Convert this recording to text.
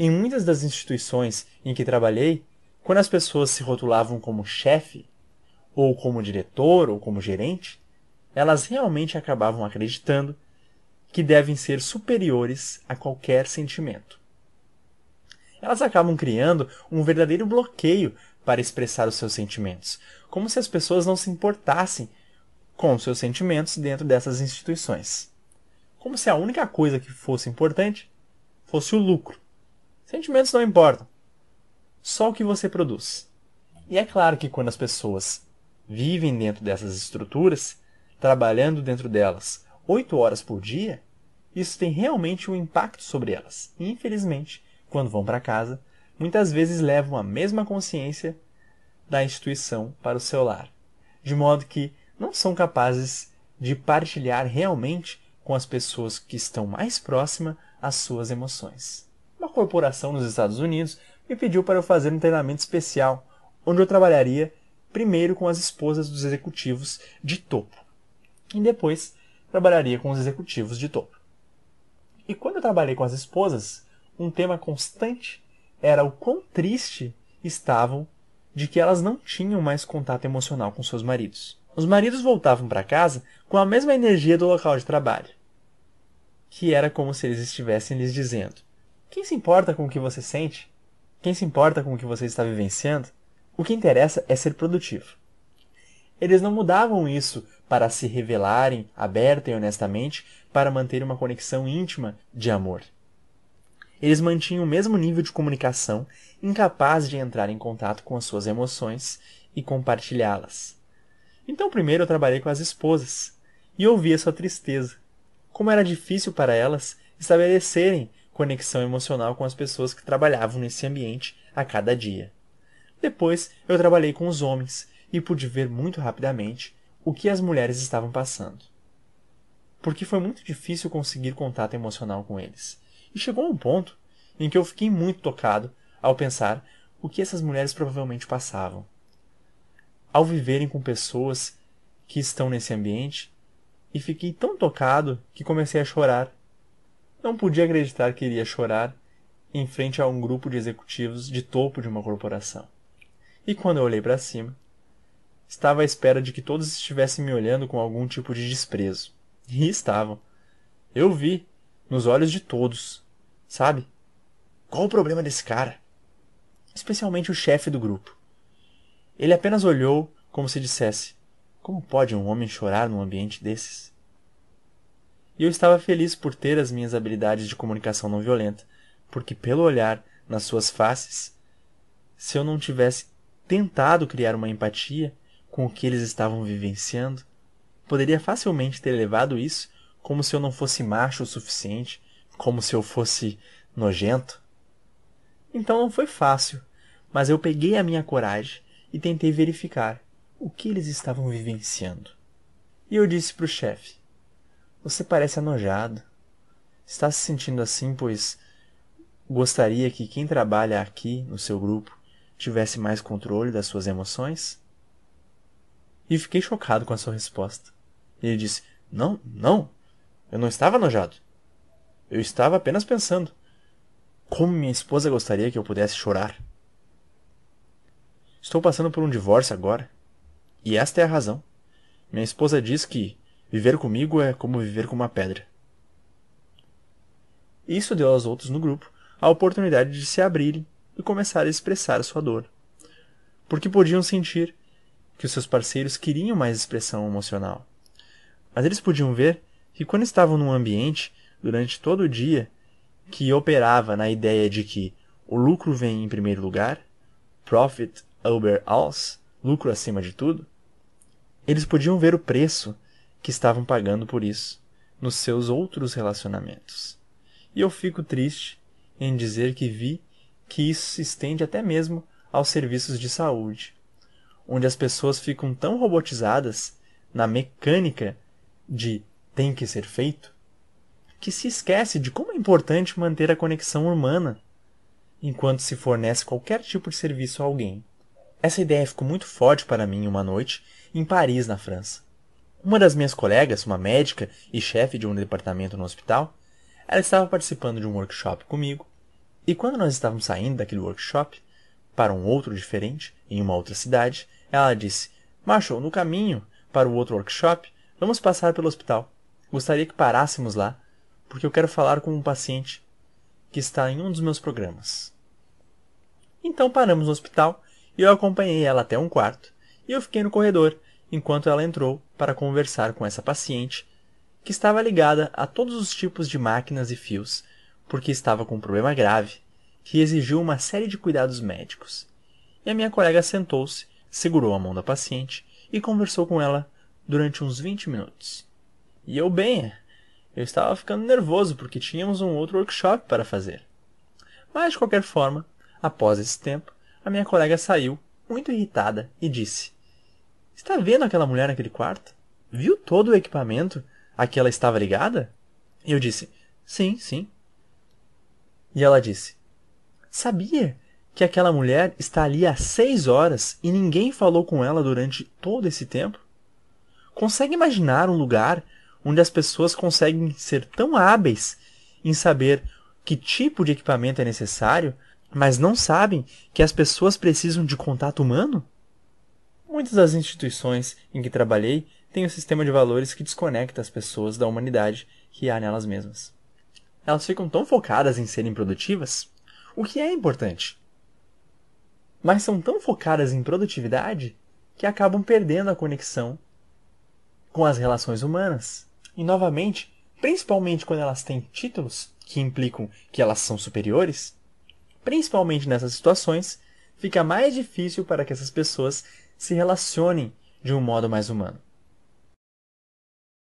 Em muitas das instituições em que trabalhei, quando as pessoas se rotulavam como chefe, ou como diretor, ou como gerente, elas realmente acabavam acreditando que devem ser superiores a qualquer sentimento. Elas acabam criando um verdadeiro bloqueio para expressar os seus sentimentos, como se as pessoas não se importassem com os seus sentimentos dentro dessas instituições. Como se a única coisa que fosse importante fosse o lucro. Sentimentos não importam. Só o que você produz. E é claro que quando as pessoas vivem dentro dessas estruturas, trabalhando dentro delas oito horas por dia, isso tem realmente um impacto sobre elas. E, infelizmente, quando vão para casa, muitas vezes levam a mesma consciência da instituição para o seu lar, de modo que não são capazes de partilhar realmente com as pessoas que estão mais próximas as suas emoções corporação nos Estados Unidos me pediu para eu fazer um treinamento especial, onde eu trabalharia primeiro com as esposas dos executivos de topo e depois trabalharia com os executivos de topo. E quando eu trabalhei com as esposas, um tema constante era o quão triste estavam de que elas não tinham mais contato emocional com seus maridos. Os maridos voltavam para casa com a mesma energia do local de trabalho, que era como se eles estivessem lhes dizendo: quem se importa com o que você sente? Quem se importa com o que você está vivenciando? O que interessa é ser produtivo. Eles não mudavam isso para se revelarem aberta e honestamente para manter uma conexão íntima de amor. Eles mantinham o mesmo nível de comunicação, incapaz de entrar em contato com as suas emoções e compartilhá-las. Então, primeiro eu trabalhei com as esposas e ouvi a sua tristeza. Como era difícil para elas estabelecerem conexão emocional com as pessoas que trabalhavam nesse ambiente a cada dia. Depois, eu trabalhei com os homens e pude ver muito rapidamente o que as mulheres estavam passando. Porque foi muito difícil conseguir contato emocional com eles. E chegou a um ponto em que eu fiquei muito tocado ao pensar o que essas mulheres provavelmente passavam. Ao viverem com pessoas que estão nesse ambiente, e fiquei tão tocado que comecei a chorar não podia acreditar que iria chorar em frente a um grupo de executivos de topo de uma corporação. E quando eu olhei para cima, estava à espera de que todos estivessem me olhando com algum tipo de desprezo. E estavam. Eu vi, nos olhos de todos. Sabe? Qual o problema desse cara? Especialmente o chefe do grupo. Ele apenas olhou como se dissesse: Como pode um homem chorar num ambiente desses? E eu estava feliz por ter as minhas habilidades de comunicação não violenta, porque pelo olhar nas suas faces, se eu não tivesse tentado criar uma empatia com o que eles estavam vivenciando, poderia facilmente ter levado isso como se eu não fosse macho o suficiente, como se eu fosse nojento. Então não foi fácil, mas eu peguei a minha coragem e tentei verificar o que eles estavam vivenciando. E eu disse para o chefe: você parece enojado. Está se sentindo assim, pois gostaria que quem trabalha aqui, no seu grupo, tivesse mais controle das suas emoções? E fiquei chocado com a sua resposta. Ele disse: Não, não, eu não estava enojado. Eu estava apenas pensando. Como minha esposa gostaria que eu pudesse chorar. Estou passando por um divórcio agora. E esta é a razão. Minha esposa diz que Viver comigo é como viver com uma pedra. Isso deu aos outros no grupo a oportunidade de se abrirem e começar a expressar sua dor. Porque podiam sentir que os seus parceiros queriam mais expressão emocional. Mas eles podiam ver que quando estavam num ambiente durante todo o dia que operava na ideia de que o lucro vem em primeiro lugar, profit over all, lucro acima de tudo, eles podiam ver o preço que estavam pagando por isso nos seus outros relacionamentos. E eu fico triste em dizer que vi que isso se estende até mesmo aos serviços de saúde, onde as pessoas ficam tão robotizadas na mecânica de tem que ser feito, que se esquece de como é importante manter a conexão humana enquanto se fornece qualquer tipo de serviço a alguém. Essa ideia ficou muito forte para mim uma noite em Paris, na França. Uma das minhas colegas, uma médica e chefe de um departamento no hospital, ela estava participando de um workshop comigo, e quando nós estávamos saindo daquele workshop para um outro diferente, em uma outra cidade, ela disse: Macho, no caminho para o outro workshop, vamos passar pelo hospital. Gostaria que parássemos lá, porque eu quero falar com um paciente que está em um dos meus programas. Então paramos no hospital e eu acompanhei ela até um quarto, e eu fiquei no corredor enquanto ela entrou para conversar com essa paciente, que estava ligada a todos os tipos de máquinas e fios, porque estava com um problema grave, que exigiu uma série de cuidados médicos. E a minha colega sentou-se, segurou a mão da paciente e conversou com ela durante uns vinte minutos. E eu bem, eu estava ficando nervoso porque tínhamos um outro workshop para fazer. Mas de qualquer forma, após esse tempo, a minha colega saiu muito irritada e disse: Está vendo aquela mulher naquele quarto? Viu todo o equipamento a que ela estava ligada? E eu disse: Sim, sim. E ela disse: Sabia que aquela mulher está ali há seis horas e ninguém falou com ela durante todo esse tempo? Consegue imaginar um lugar onde as pessoas conseguem ser tão hábeis em saber que tipo de equipamento é necessário, mas não sabem que as pessoas precisam de contato humano? Muitas das instituições em que trabalhei têm um sistema de valores que desconecta as pessoas da humanidade que há nelas mesmas. Elas ficam tão focadas em serem produtivas, o que é importante. Mas são tão focadas em produtividade que acabam perdendo a conexão com as relações humanas. E novamente, principalmente quando elas têm títulos que implicam que elas são superiores, principalmente nessas situações, fica mais difícil para que essas pessoas se relacionem de um modo mais humano.